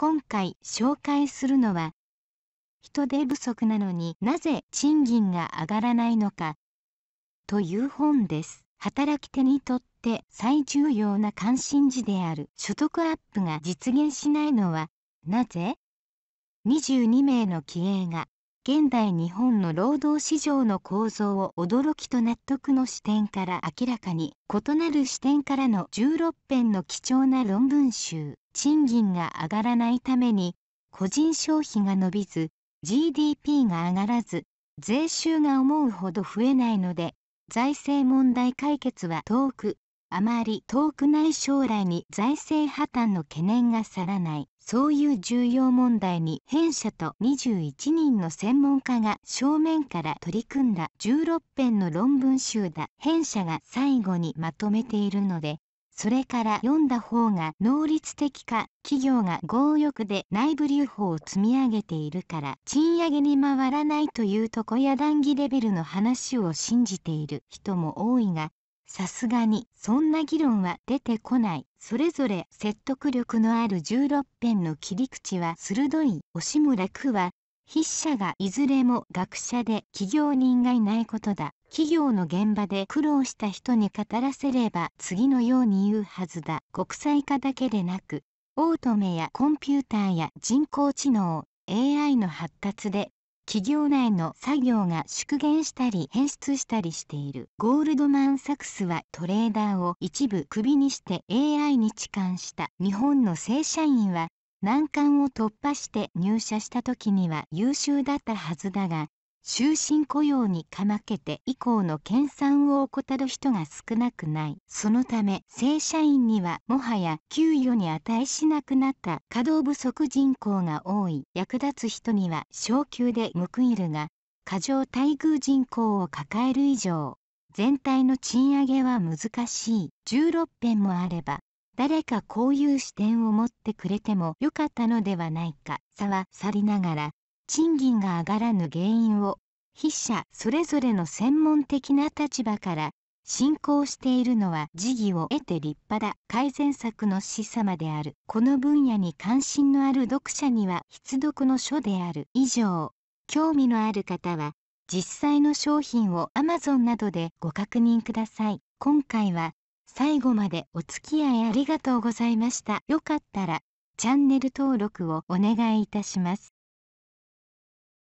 今回紹介するのは人手不足なのになぜ賃金が上がらないのかという本です。働き手にとって最重要な関心事である所得アップが実現しないのはなぜ22名の気営が現代日本の労働市場の構造を驚きと納得の視点から明らかに異なる視点からの16編の貴重な論文集賃金が上がらないために個人消費が伸びず GDP が上がらず税収が思うほど増えないので財政問題解決は遠くあまり遠くない将来に財政破綻の懸念がさらないそういう重要問題に弊社と21人の専門家が正面から取り組んだ16編の論文集だ弊社が最後にまとめているのでそれから読んだ方が能率的か企業が強欲で内部留保を積み上げているから賃上げに回らないというとこや談義レベルの話を信じている人も多いがさすがにそんな議論は出てこないそれぞれ説得力のある16編の切り口は鋭い押村区は筆者がいずれも学者で企業人がいないことだ企業の現場で苦労した人に語らせれば次のように言うはずだ国際化だけでなくオートメやコンピューターや人工知能 AI の発達で企業内の作業が縮減したり変質したりしているゴールドマン・サクスはトレーダーを一部クビにして AI に痴漢した日本の正社員は難関を突破して入社した時には優秀だったはずだが終身雇用にかまけて以降の研鑽を怠る人が少なくないそのため正社員にはもはや給与に値しなくなった稼働不足人口が多い役立つ人には昇給で報いるが過剰待遇人口を抱える以上全体の賃上げは難しい16編もあれば誰かこういう視点を持ってくれてもよかったのではないか差は去りながら賃金が上がらぬ原因を筆者それぞれの専門的な立場から進行しているのは事業を得て立派だ改善策の示唆まであるこの分野に関心のある読者には必読の書である以上興味のある方は実際の商品を Amazon などでご確認ください今回は最後までお付き合いありがとうございましたよかったらチャンネル登録をお願いいたします